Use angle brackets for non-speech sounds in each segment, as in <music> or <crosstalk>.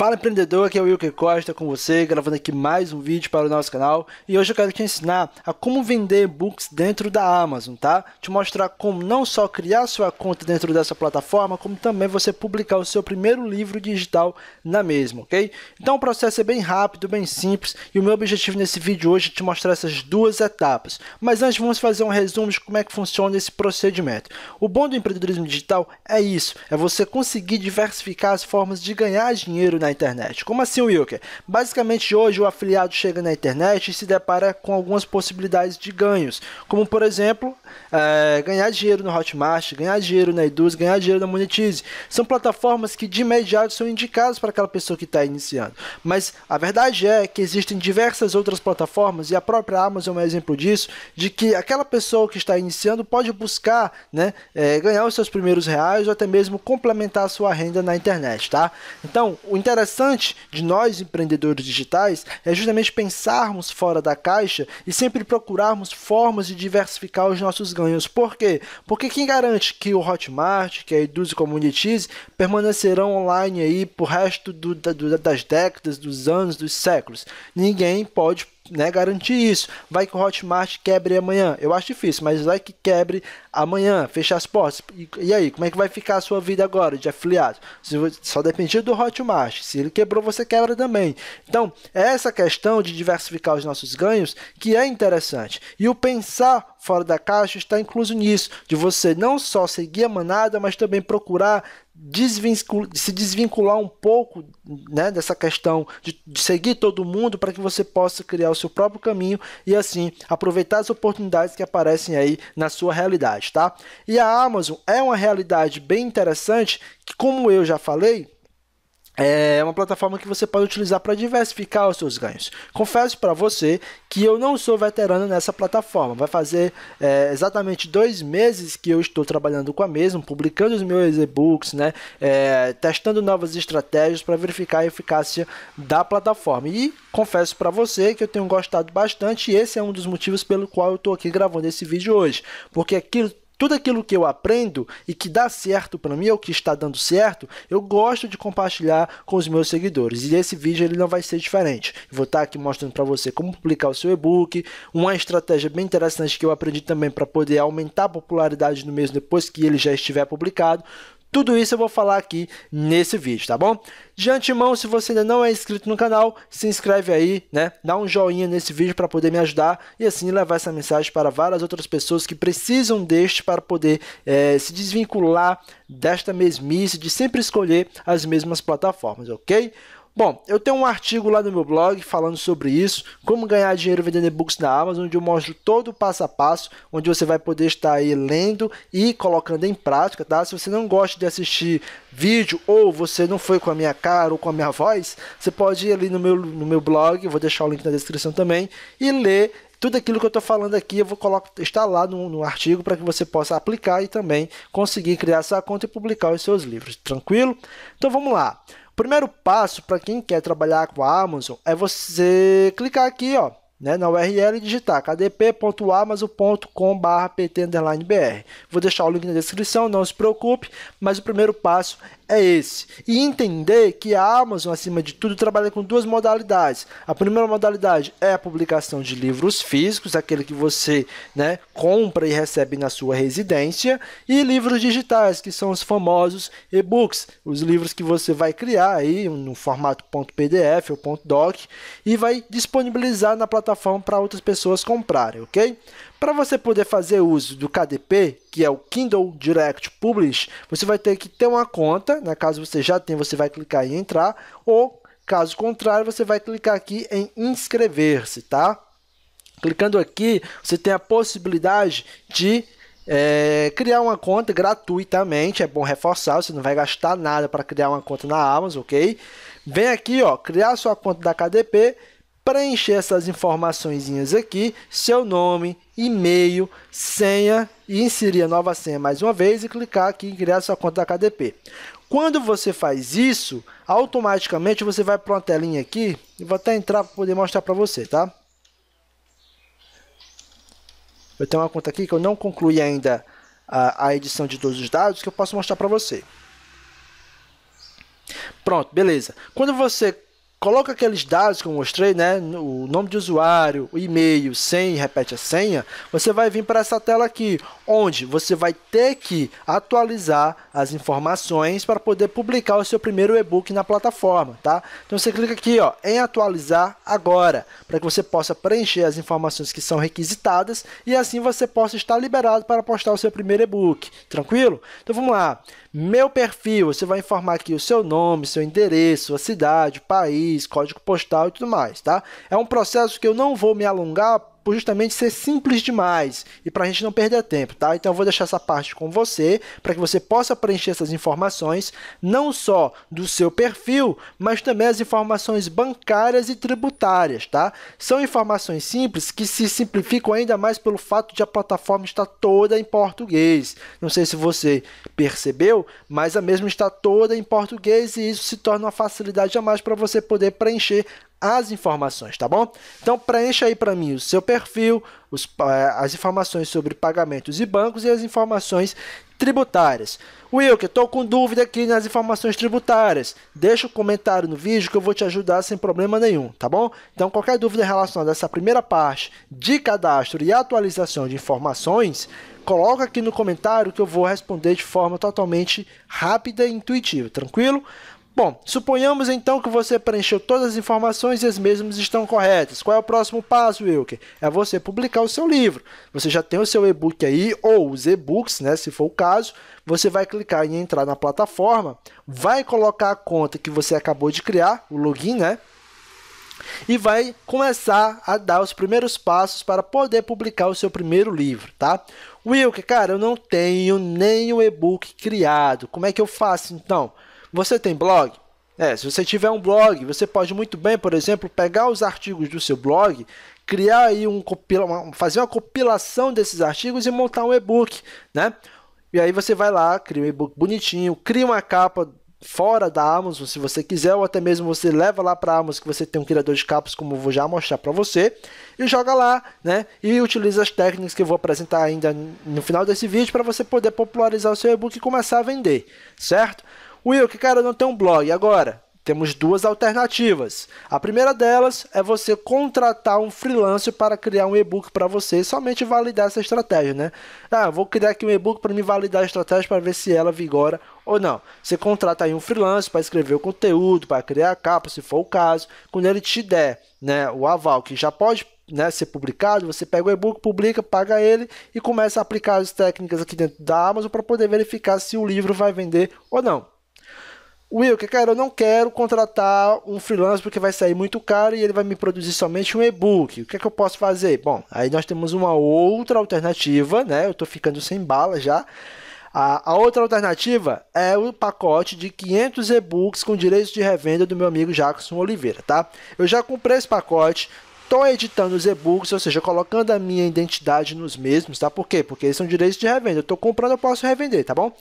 Fala empreendedor, aqui é o Wilker Costa com você, gravando aqui mais um vídeo para o nosso canal e hoje eu quero te ensinar a como vender e-books dentro da Amazon, tá? Te mostrar como não só criar sua conta dentro dessa plataforma, como também você publicar o seu primeiro livro digital na mesma, ok? Então o processo é bem rápido, bem simples e o meu objetivo nesse vídeo hoje é te mostrar essas duas etapas. Mas antes vamos fazer um resumo de como é que funciona esse procedimento. O bom do empreendedorismo digital é isso, é você conseguir diversificar as formas de ganhar dinheiro na internet. Como assim, Wilker? Basicamente, hoje o afiliado chega na internet e se depara com algumas possibilidades de ganhos, como por exemplo, é, ganhar dinheiro no Hotmart, ganhar dinheiro na Eduz, ganhar dinheiro na Monetize. São plataformas que de imediato são indicadas para aquela pessoa que está iniciando. Mas a verdade é que existem diversas outras plataformas, e a própria Amazon é um exemplo disso, de que aquela pessoa que está iniciando pode buscar né, é, ganhar os seus primeiros reais ou até mesmo complementar a sua renda na internet. Tá? Então, o interessante interessante de nós empreendedores digitais é justamente pensarmos fora da caixa e sempre procurarmos formas de diversificar os nossos ganhos. Por quê? Porque quem garante que o Hotmart, que a Eduze Communities permanecerão online aí pro resto do, da, do, das décadas, dos anos, dos séculos? Ninguém pode né, garantir isso. Vai que o Hotmart quebre amanhã. Eu acho difícil, mas vai que quebre amanhã, fechar as portas. E, e, aí, como é que vai ficar a sua vida agora de afiliado? Só dependia do Hotmart. Se ele quebrou, você quebra também. Então, é essa questão de diversificar os nossos ganhos que é interessante. E o pensar fora da caixa está incluso nisso, de você não só seguir a manada, mas também procurar se desvincular um pouco né, dessa questão de, de seguir todo mundo para que você possa criar o seu próprio caminho e assim aproveitar as oportunidades que aparecem aí na sua realidade, tá? E a Amazon é uma realidade bem interessante que, como eu já falei, é uma plataforma que você pode utilizar para diversificar os seus ganhos. Confesso para você que eu não sou veterano nessa plataforma. Vai fazer é, exatamente dois meses que eu estou trabalhando com a mesma, publicando os meus e-books, né, é, testando novas estratégias para verificar a eficácia da plataforma. E confesso para você que eu tenho gostado bastante. E esse é um dos motivos pelo qual eu estou aqui gravando esse vídeo hoje, porque aquilo tudo aquilo que eu aprendo e que dá certo para mim, ou que está dando certo, eu gosto de compartilhar com os meus seguidores. E esse vídeo ele não vai ser diferente. Vou estar tá aqui mostrando para você como publicar o seu e-book, uma estratégia bem interessante que eu aprendi também para poder aumentar a popularidade do mesmo depois que ele já estiver publicado. Tudo isso eu vou falar aqui nesse vídeo, tá bom? De antemão, se você ainda não é inscrito no canal, se inscreve aí, né? Dá um joinha nesse vídeo para poder me ajudar e assim levar essa mensagem para várias outras pessoas que precisam deste para poder é, se desvincular desta mesmice de sempre escolher as mesmas plataformas, ok? Bom, eu tenho um artigo lá no meu blog falando sobre isso, como ganhar dinheiro vendendo e-books na Amazon, onde eu mostro todo o passo a passo, onde você vai poder estar aí lendo e colocando em prática, tá? Se você não gosta de assistir vídeo ou você não foi com a minha cara ou com a minha <laughs> voz, você pode ir ali no meu, no meu blog, vou deixar o link na descrição também, e ler tudo aquilo que eu estou falando aqui eu vou colocar, está lá no, no artigo para que você possa aplicar e também conseguir criar sua conta e publicar os seus livros, tranquilo? Então vamos lá. O primeiro passo para quem quer trabalhar com a Amazon é você clicar aqui, ó, né, na URL e digitar kdp.amazon.com.br. Vou deixar o link na descrição, não se preocupe, mas o primeiro passo é esse. E entender que a Amazon, acima de tudo, trabalha com duas modalidades. A primeira modalidade é a publicação de livros físicos, aquele que você né, compra e recebe na sua residência, e livros digitais, que são os famosos e-books, os livros que você vai criar aí no formato .pdf ou .doc e vai disponibilizar na plataforma para outras pessoas comprarem, ok? Para você poder fazer uso do KDP, que é o Kindle Direct Publish, você vai ter que ter uma conta, né? caso você já tenha, você vai clicar em entrar, ou caso contrário, você vai clicar aqui em inscrever-se, tá? Clicando aqui, você tem a possibilidade de é, criar uma conta gratuitamente, é bom reforçar, você não vai gastar nada para criar uma conta na Amazon, ok? Vem aqui, ó, criar sua conta da KDP preencher essas informações aqui, seu nome, e-mail, senha e inserir a nova senha mais uma vez e clicar aqui em criar sua conta da KDP. Quando você faz isso, automaticamente você vai para uma telinha aqui, e vou até entrar para poder mostrar para você, tá? Eu tenho uma conta aqui que eu não concluí ainda a, a edição de todos os dados que eu posso mostrar para você. Pronto, beleza. Quando você coloca aqueles dados que eu mostrei, né? O nome de usuário, o e-mail, senha, repete a senha. Você vai vir para essa tela aqui, onde você vai ter que atualizar as informações para poder publicar o seu primeiro e-book na plataforma, tá? Então você clica aqui, ó, em atualizar agora, para que você possa preencher as informações que são requisitadas e assim você possa estar liberado para postar o seu primeiro e-book. Tranquilo? Então vamos lá. Meu perfil, você vai informar aqui o seu nome, seu endereço, sua cidade, país país, código postal e tudo mais, tá? É um processo que eu não vou me alongar por justamente ser simples demais e para a gente não perder tempo, tá? Então eu vou deixar essa parte com você para que você possa preencher essas informações, não só do seu perfil, mas também as informações bancárias e tributárias, tá? São informações simples que se simplificam ainda mais pelo fato de a plataforma estar toda em português. Não sei se você percebeu, mas a mesma está toda em português e isso se torna uma facilidade a mais para você poder preencher as informações, tá bom? Então preencha aí para mim o seu perfil, os, eh, as informações sobre pagamentos e bancos e as informações tributárias. Will, que estou com dúvida aqui nas informações tributárias. Deixa o um comentário no vídeo que eu vou te ajudar sem problema nenhum, tá bom? Então qualquer dúvida relacionada a essa primeira parte de cadastro e atualização de informações, coloca aqui no comentário que eu vou responder de forma totalmente rápida e intuitiva, tranquilo? Bom, suponhamos então que você preencheu todas as informações e as mesmas estão corretas. Qual é o próximo passo, Wilker? É você publicar o seu livro. Você já tem o seu e-book aí, ou os e-books, né, se for o caso. Você vai clicar em entrar na plataforma, vai colocar a conta que você acabou de criar, o login, né? e vai começar a dar os primeiros passos para poder publicar o seu primeiro livro, tá? Wilker, cara, eu não tenho nem o e-book criado. Como é que eu faço então? Você tem blog? É, se você tiver um blog, você pode muito bem, por exemplo, pegar os artigos do seu blog, criar aí um compila, fazer uma compilação desses artigos e montar um e-book, né? E aí você vai lá, cria um e-book bonitinho, cria uma capa fora da Amazon, se você quiser, ou até mesmo você leva lá para a Amazon que você tem um criador de capas, como eu vou já mostrar para você, e joga lá, né? E utiliza as técnicas que eu vou apresentar ainda no final desse vídeo para você poder popularizar o seu e-book e começar a vender, certo? Will, que cara não tem um blog, agora? Temos duas alternativas. A primeira delas é você contratar um freelancer para criar um e-book para você e somente validar essa estratégia, né? Ah, vou criar aqui um e-book para me validar a estratégia para ver se ela vigora ou não. Você contrata aí um freelancer para escrever o conteúdo, para criar a capa, se for o caso. Quando ele te der, né, o aval que já pode né, ser publicado, você pega o e-book, publica, paga ele e começa a aplicar as técnicas aqui dentro da Amazon para poder verificar se o livro vai vender ou não. Wilker, cara, eu não quero contratar um freelancer porque vai sair muito caro e ele vai me produzir somente um e-book. O que é que eu posso fazer? Bom, aí nós temos uma outra alternativa, né? Eu tô ficando sem bala já. A, a outra alternativa é o pacote de 500 e-books com direitos de revenda do meu amigo Jackson Oliveira, tá? Eu já comprei esse pacote, estou editando os e-books, ou seja, colocando a minha identidade nos mesmos, tá? Por quê? Porque eles são direitos de revenda. Eu estou comprando, eu posso revender, tá bom?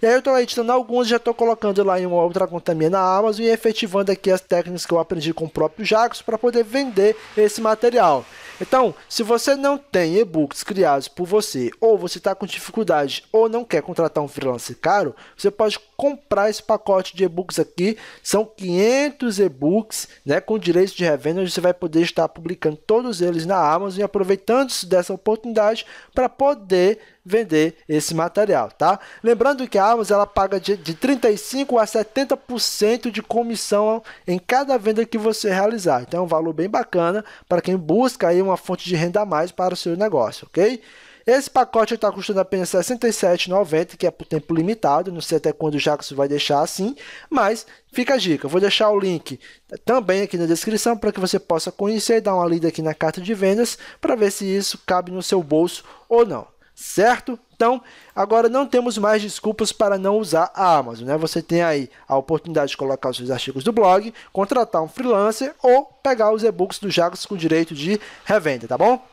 E aí eu estou editando alguns, já estou colocando lá em uma outra conta minha na Amazon e efetivando aqui as técnicas que eu aprendi com o próprio Jacos para poder vender esse material. Então, se você não tem e-books criados por você, ou você está com dificuldade, ou não quer contratar um freelancer caro, você pode comprar esse pacote de e-books aqui. São 500 e-books né, com direitos de revenda, onde você vai poder estar publicando todos eles na Amazon e aproveitando dessa oportunidade para poder vender esse material, tá? Lembrando que a Amazon ela paga de, de 35 a 70% de comissão em cada venda que você realizar. Então é um valor bem bacana para quem busca aí uma fonte de renda a mais para o seu negócio, ok? Esse pacote está custando apenas R$ 67,90, que é por tempo limitado. Não sei até quando o Jackson vai deixar assim, mas fica a dica. vou deixar o link também aqui na descrição para que você possa conhecer e dar uma lida aqui na carta de vendas para ver se isso cabe no seu bolso ou não certo? Então, agora não temos mais desculpas para não usar a Amazon, né? Você tem aí a oportunidade de colocar os seus artigos do blog, contratar um freelancer ou pegar os e-books do Jagos com direito de revenda, tá bom?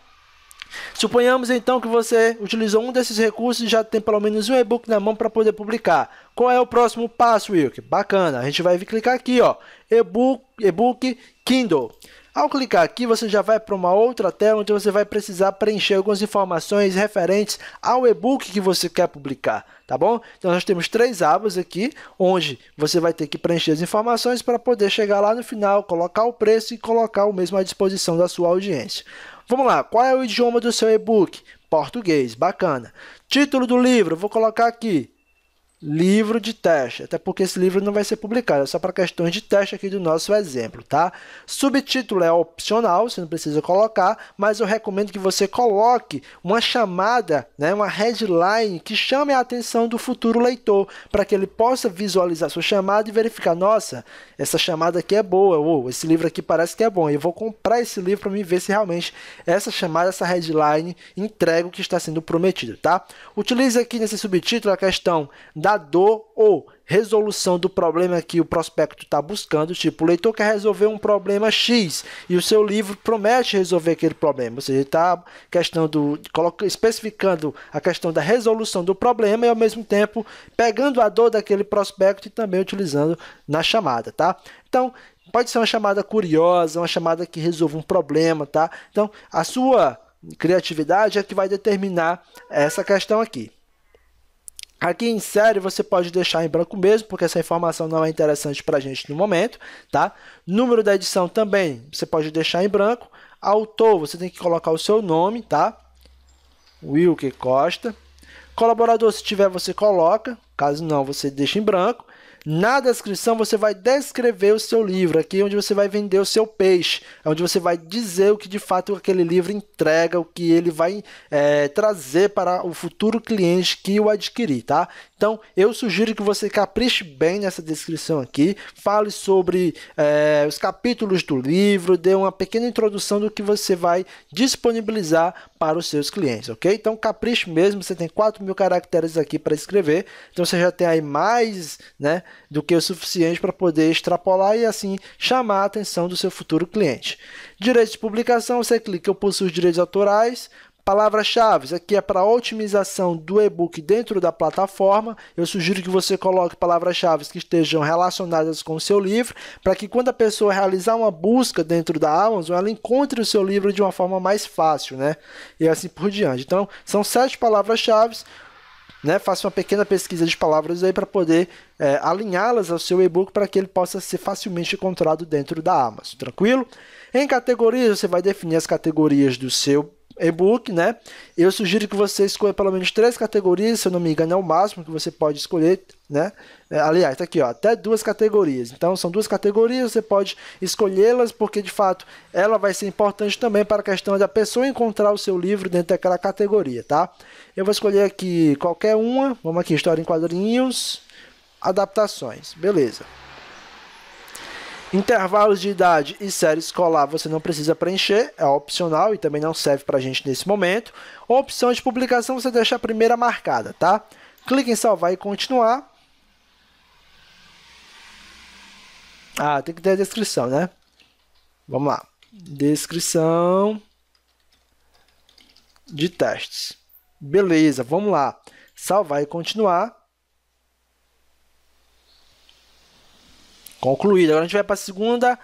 Suponhamos então que você utilizou um desses recursos e já tem pelo menos um e-book na mão para poder publicar. Qual é o próximo passo, Wilk? Bacana, a gente vai clicar aqui, ó, e-book, e-book Kindle. Ao clicar aqui, você já vai para uma outra tela onde você vai precisar preencher algumas informações referentes ao e-book que você quer publicar, tá bom? Então nós temos três abas aqui, onde você vai ter que preencher as informações para poder chegar lá no final, colocar o preço e colocar o mesmo à disposição da sua audiência. Vamos lá, qual é o idioma do seu e-book? Português, bacana. Título do livro, vou colocar aqui, livro de teste, até porque esse livro não vai ser publicado, é só para questões de teste aqui do nosso exemplo, tá? Subtítulo é opcional, você não precisa colocar, mas eu recomendo que você coloque uma chamada, né, uma headline que chame a atenção do futuro leitor, para que ele possa visualizar sua chamada e verificar, nossa, essa chamada aqui é boa, ou esse livro aqui parece que é bom, eu vou comprar esse livro para me ver se realmente essa chamada, essa headline entrega o que está sendo prometido, tá? Utilize aqui nesse subtítulo a questão da indicador ou resolução do problema que o prospecto está buscando. Tipo, o leitor quer resolver um problema X e o seu livro promete resolver aquele problema. Ou seja, está questionando, especificando a questão da resolução do problema e ao mesmo tempo pegando a dor daquele prospecto e também utilizando na chamada, tá? Então pode ser uma chamada curiosa, uma chamada que resolve um problema, tá? Então a sua criatividade é que vai determinar essa questão aqui. Aqui em série você pode deixar em branco mesmo, porque essa informação não é interessante para a gente no momento, tá? Número da edição também você pode deixar em branco. Autor, você tem que colocar o seu nome, tá? Wilke Costa. Colaborador, se tiver, você coloca. Caso não, você deixa em branco. Na descrição você vai descrever o seu livro, aqui é onde você vai vender o seu peixe, é onde você vai dizer o que de fato aquele livro entrega, o que ele vai é, trazer para o futuro cliente que o adquirir, tá? Então, eu sugiro que você capriche bem nessa descrição aqui, fale sobre é, os capítulos do livro, dê uma pequena introdução do que você vai disponibilizar para os seus clientes, ok? Então, capriche mesmo, você tem 4 mil caracteres aqui para escrever, então você já tem aí mais né, do que o suficiente para poder extrapolar e assim chamar a atenção do seu futuro cliente. Direitos de publicação, você clica eu possuo os direitos autorais, Palavras-chave, aqui é para otimização do e-book dentro da plataforma. Eu sugiro que você coloque palavras-chave que estejam relacionadas com o seu livro, para que quando a pessoa realizar uma busca dentro da Amazon, ela encontre o seu livro de uma forma mais fácil, né? E assim por diante. Então, são sete palavras-chave. Né, faça uma pequena pesquisa de palavras aí para poder é, alinhá-las ao seu e-book para que ele possa ser facilmente encontrado dentro da Amazon, tranquilo? Em categorias, você vai definir as categorias do seu e-book, né? Eu sugiro que você escolha pelo menos três categorias, se eu não me engano, é o máximo que você pode escolher, né? É, aliás, tá aqui, ó, até duas categorias. Então, são duas categorias, você pode escolhê-las, porque de fato ela vai ser importante também para a questão da pessoa encontrar o seu livro dentro daquela categoria, tá? Eu vou escolher aqui qualquer uma, vamos aqui, história em quadrinhos, adaptações, beleza. Intervalos de idade e série escolar você não precisa preencher, é opcional e também não serve para a gente nesse momento. Opção de publicação você deixa a primeira marcada, tá? Clique em salvar e continuar. Ah, tem que ter a descrição, né? Vamos lá. Descrição de testes. Beleza, vamos lá. Salvar e continuar. concluída. Agora a gente vai para a segunda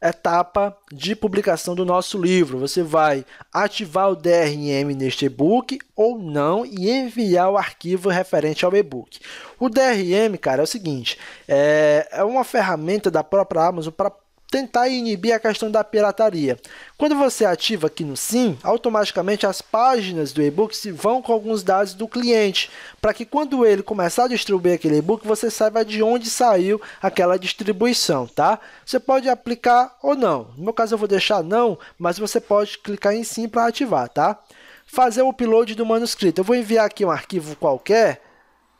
etapa de publicação do nosso livro. Você vai ativar o DRM neste e-book ou não e enviar o arquivo referente ao e-book. O DRM, cara, é o seguinte: é, é, uma ferramenta da própria Amazon para tentar inibir a questão da pirataria. Quando você ativa aqui no Sim, automaticamente as páginas do e-book vão com alguns dados do cliente, para que quando ele começar a distribuir aquele e-book, você saiba de onde saiu aquela distribuição, tá? Você pode aplicar ou não. No meu caso eu vou deixar não, mas você pode clicar em Sim para ativar, tá? Fazer o upload do manuscrito. Eu vou enviar aqui um arquivo qualquer,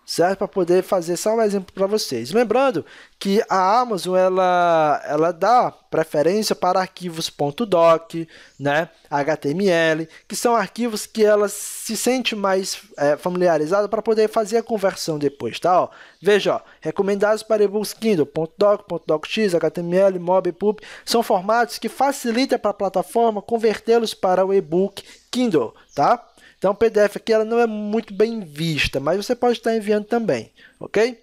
certo? Para poder fazer só um exemplo para vocês. Lembrando que a Amazon ela, ela dá preferência para arquivos .doc, né, HTML, que são arquivos que ela se sente mais é, familiarizada para poder fazer a conversão depois, tá? Ó, veja, ó, recomendados para e-books Kindle .doc, .docx, HTML, MOB, PUB, são formatos que facilitam para a plataforma convertê-los para o e-book Kindle, tá? Então, PDF aqui ela não é muito bem vista, mas você pode estar enviando também, ok?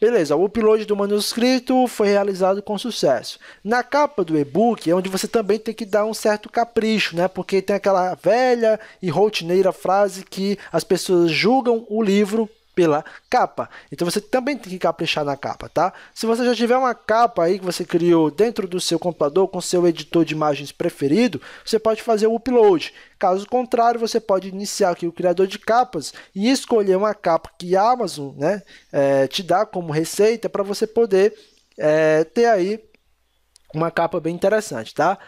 Beleza, o upload do manuscrito foi realizado com sucesso. Na capa do e-book é onde você também tem que dar um certo capricho, né? Porque tem aquela velha e rotineira frase que as pessoas julgam o livro pela capa. Então você também tem que caprichar na capa, tá? Se você já tiver uma capa aí que você criou dentro do seu computador com seu editor de imagens preferido, você pode fazer o upload. Caso contrário, você pode iniciar aqui o criador de capas e escolher uma capa que a Amazon né, é, te dá como receita para você poder é, ter aí uma capa bem interessante, tá?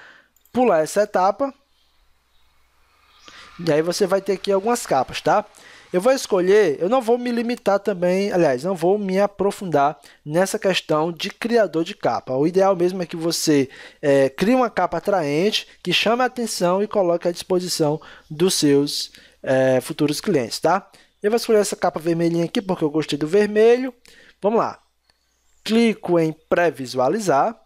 Pular essa etapa. E aí você vai ter aqui algumas capas, tá? Eu vou escolher, eu não vou me limitar também, aliás, não vou me aprofundar nessa questão de criador de capa. O ideal mesmo é que você é, crie uma capa atraente que chame a atenção e coloque à disposição dos seus é, futuros clientes, tá? Eu vou escolher essa capa vermelhinha aqui porque eu gostei do vermelho. Vamos lá. Clico em pré-visualizar.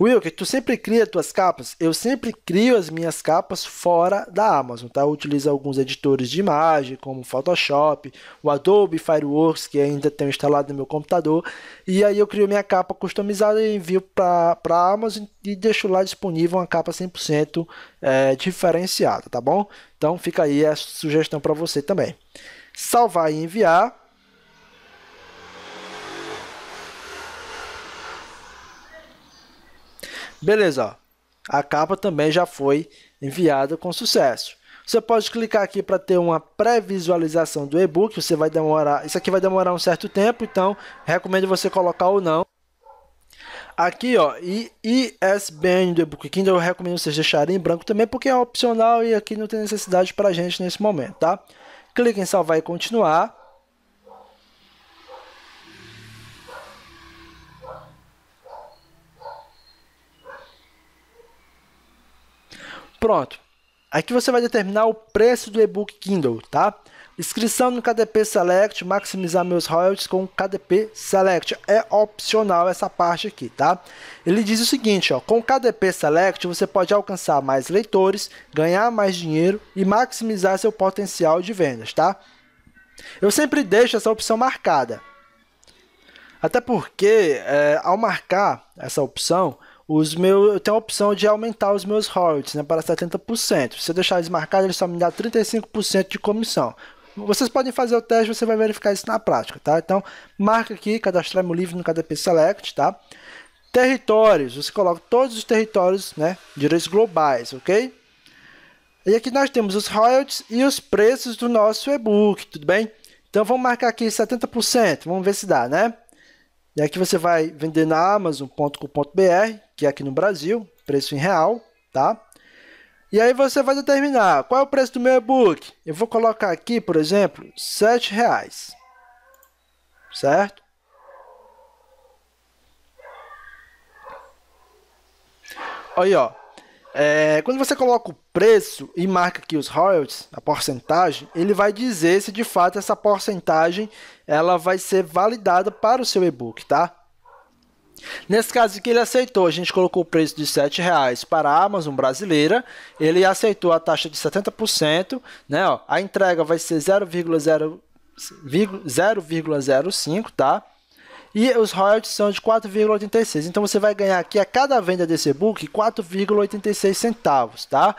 Will, que tu sempre cria as tuas capas? Eu sempre crio as minhas capas fora da Amazon, tá? Eu utilizo alguns editores de imagem, como Photoshop, o Adobe Fireworks, que ainda tenho instalado no meu computador. E aí eu crio minha capa customizada e envio para a Amazon e deixo lá disponível uma capa 100% é, diferenciada, tá bom? Então fica aí a sugestão para você também. Salvar e enviar Beleza, ó. A capa também já foi enviada com sucesso. Você pode clicar aqui para ter uma pré-visualização do e-book. Você vai demorar, isso aqui vai demorar um certo tempo, então recomendo você colocar ou não. Aqui, ó, e ISBN do e-book Kindle eu recomendo vocês deixarem em branco também, porque é opcional e aqui não tem necessidade para a gente nesse momento, tá? Clique em salvar e continuar. Pronto. Aqui você vai determinar o preço do e-book Kindle, tá? Inscrição no KDP Select, maximizar meus royalties com KDP Select. É opcional essa parte aqui, tá? Ele diz o seguinte, ó, com KDP Select você pode alcançar mais leitores, ganhar mais dinheiro e maximizar seu potencial de vendas, tá? Eu sempre deixo essa opção marcada. Até porque, é, ao marcar essa opção, os meus, eu tenho a opção de aumentar os meus royalties né, para 70%. Se eu deixar desmarcado, ele só me dá 35% de comissão. Vocês podem fazer o teste, você vai verificar isso na prática, tá? Então, marca aqui, cadastrar meu livro no KDP Select, tá? Territórios, você coloca todos os territórios, né? Direitos globais, ok? E aqui nós temos os royalties e os preços do nosso e-book, tudo bem? Então, vamos marcar aqui 70%, vamos ver se dá, né? E aqui você vai vender na Amazon.com.br, que é aqui no Brasil, preço em real, tá? E aí você vai determinar qual é o preço do meu e-book. Eu vou colocar aqui, por exemplo, R$ reais, certo? Aí, ó. É, quando você coloca o preço e marca aqui os royalties, a porcentagem, ele vai dizer se de fato essa porcentagem ela vai ser validada para o seu e-book, tá? Nesse caso que ele aceitou, a gente colocou o preço de R$ para a Amazon brasileira, ele aceitou a taxa de 70%, né, ó, a entrega vai ser 0,05, tá? E os royalties são de 4,86. Então você vai ganhar aqui a cada venda desse e-book 4,86 centavos, tá?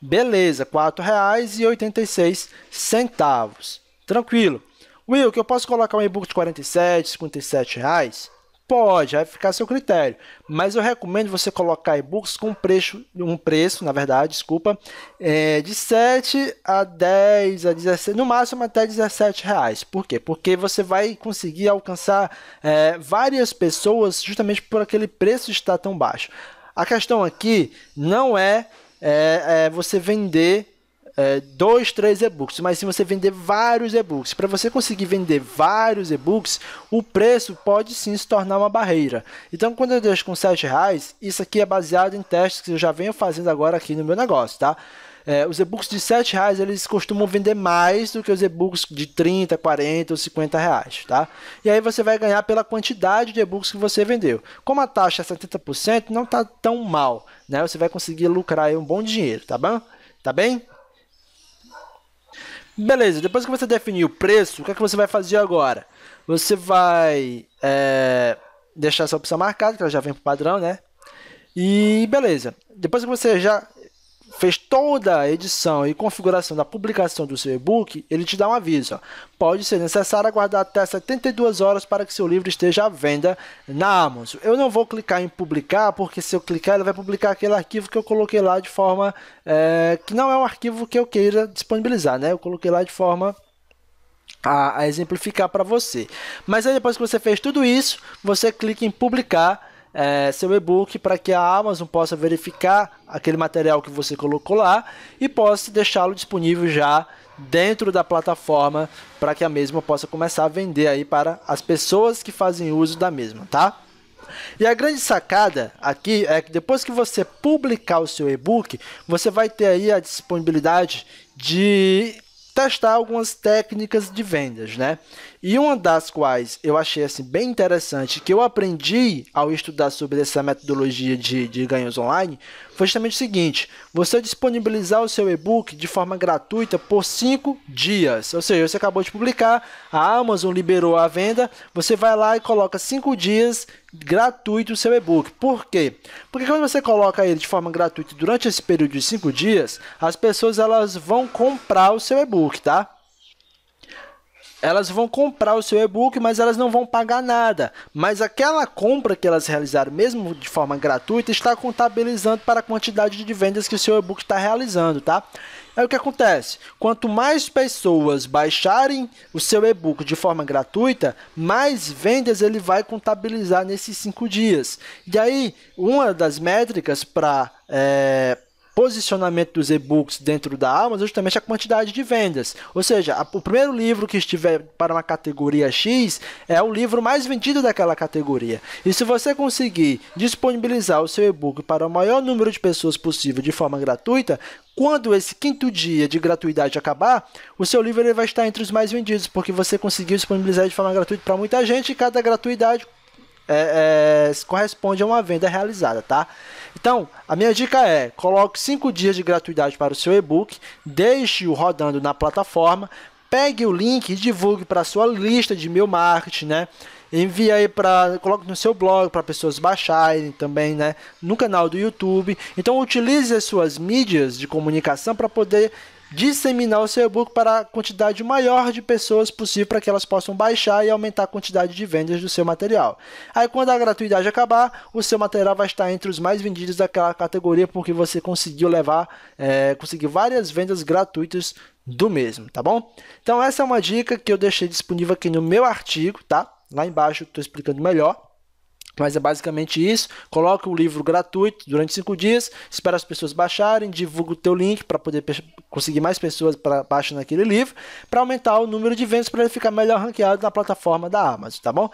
Beleza, R$ 4,86. Tranquilo. Will, que eu posso colocar um e-book de 47, 57 reais? Pode, vai ficar a seu critério. Mas eu recomendo você colocar e-books com preço, um preço, na verdade, desculpa, é, de 7 a 10 a 17, no máximo até 17 reais. Por quê? Porque você vai conseguir alcançar é, várias pessoas justamente por aquele preço estar tão baixo. A questão aqui não é, é, é você vender é, dois, três e-books, mas se você vender vários e-books, para você conseguir vender vários e-books, o preço pode sim se tornar uma barreira. Então, quando eu deixo com sete reais, isso aqui é baseado em testes que eu já venho fazendo agora aqui no meu negócio, tá? É, os e-books de sete reais eles costumam vender mais do que os e-books de 30, 40 ou 50 reais, tá? E aí você vai ganhar pela quantidade de e-books que você vendeu. Como a taxa é 70%, não tá tão mal, né? Você vai conseguir lucrar um bom dinheiro, tá bom? Tá bem? Beleza, depois que você definir o preço, o que é que você vai fazer agora? Você vai é, deixar essa opção marcada, que ela já vem pro padrão, né? E beleza. Depois que você já fez toda a edição e configuração da publicação do seu e-book, ele te dá um aviso. Pode ser necessário aguardar até 72 horas para que seu livro esteja à venda na Amazon. Eu não vou clicar em publicar, porque se eu clicar, ele vai publicar aquele arquivo que eu coloquei lá de forma é, que não é um arquivo que eu queira disponibilizar, né? Eu coloquei lá de forma a, a exemplificar para você. Mas aí depois que você fez tudo isso, você clica em publicar é, seu e-book para que a Amazon possa verificar aquele material que você colocou lá e possa deixá-lo disponível já dentro da plataforma para que a mesma possa começar a vender aí para as pessoas que fazem uso da mesma, tá? E a grande sacada aqui é que depois que você publicar o seu e-book, você vai ter aí a disponibilidade de testar algumas técnicas de vendas, né? E uma das quais eu achei assim, bem interessante, que eu aprendi ao estudar sobre essa metodologia de, de ganhos online, foi justamente o seguinte: você disponibilizar o seu e-book de forma gratuita por 5 dias. Ou seja, você acabou de publicar, a Amazon liberou a venda, você vai lá e coloca 5 dias gratuito o seu e-book. Por quê? Porque quando você coloca ele de forma gratuita durante esse período de 5 dias, as pessoas elas vão comprar o seu e-book, tá? elas vão comprar o seu e-book, mas elas não vão pagar nada. Mas aquela compra que elas realizaram, mesmo de forma gratuita, está contabilizando para a quantidade de vendas que o seu e-book está realizando, tá? Aí é o que acontece? Quanto mais pessoas baixarem o seu e-book de forma gratuita, mais vendas ele vai contabilizar nesses cinco dias. E aí, uma das métricas para é, posicionamento dos e-books dentro da Amazon é justamente a quantidade de vendas. Ou seja, a, o primeiro livro que estiver para uma categoria X é o livro mais vendido daquela categoria. E se você conseguir disponibilizar o seu e-book para o maior número de pessoas possível de forma gratuita, quando esse quinto dia de gratuidade acabar, o seu livro ele vai estar entre os mais vendidos, porque você conseguiu disponibilizar de forma gratuita para muita gente e cada gratuidade é, é, corresponde a uma venda realizada, tá? Então, a minha dica é: coloque 5 dias de gratuidade para o seu e-book, deixe-o rodando na plataforma, pegue o link e divulgue para sua lista de meu marketing, né? Envie aí para coloque no seu blog para pessoas baixarem também, né? No canal do YouTube. Então utilize as suas mídias de comunicação para poder disseminar o seu e-book para a quantidade maior de pessoas possível para que elas possam baixar e aumentar a quantidade de vendas do seu material. Aí quando a gratuidade acabar, o seu material vai estar entre os mais vendidos daquela categoria porque você conseguiu levar, é, conseguiu várias vendas gratuitas do mesmo, tá bom? Então essa é uma dica que eu deixei disponível aqui no meu artigo, tá? Lá embaixo estou explicando melhor. Mas é basicamente isso. Coloca o livro gratuito durante cinco dias, espera as pessoas baixarem, divulga o teu link para poder conseguir mais pessoas para baixar naquele livro, para aumentar o número de vendas para ele ficar melhor ranqueado na plataforma da Amazon, tá bom?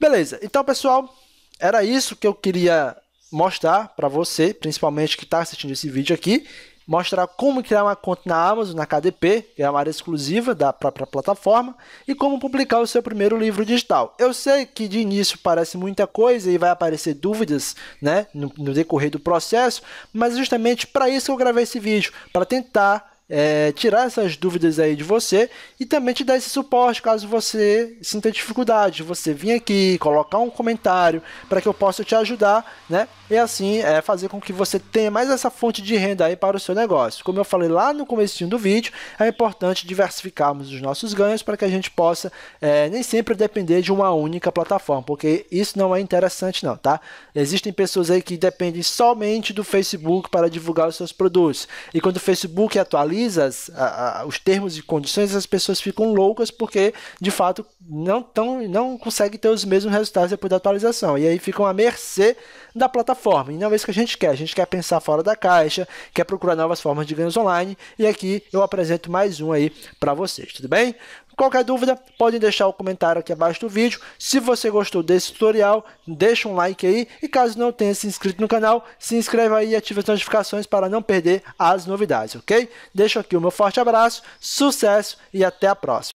Beleza. Então, pessoal, era isso que eu queria mostrar para você, principalmente que está assistindo esse vídeo aqui mostrar como criar uma conta na Amazon, na KDP, que é uma área exclusiva da própria plataforma, e como publicar o seu primeiro livro digital. Eu sei que de início parece muita coisa e vai aparecer dúvidas né, no, no decorrer do processo, mas justamente para isso eu gravei esse vídeo, para tentar é, tirar essas dúvidas aí de você e também te dar esse suporte caso você sinta dificuldade. Você vir aqui, colocar um comentário para que eu possa te ajudar, né? e é assim é, fazer com que você tenha mais essa fonte de renda aí para o seu negócio. Como eu falei lá no começo do vídeo, é importante diversificarmos os nossos ganhos para que a gente possa é, nem sempre depender de uma única plataforma, porque isso não é interessante não, tá? Existem pessoas aí que dependem somente do Facebook para divulgar os seus produtos. E quando o Facebook atualiza as, a, a, os termos e condições, as pessoas ficam loucas porque, de fato, não, tão, não conseguem ter os mesmos resultados depois da atualização. E aí ficam à mercê da plataforma forma. E não é isso que a gente quer. A gente quer pensar fora da caixa, quer procurar novas formas de ganhos online. E aqui eu apresento mais um aí para vocês, tudo bem? Qualquer dúvida, podem deixar o comentário aqui abaixo do vídeo. Se você gostou desse tutorial, deixa um like aí. E caso não tenha se inscrito no canal, se inscreva aí e ative as notificações para não perder as novidades, ok? Deixo aqui o meu forte abraço, sucesso e até a próxima.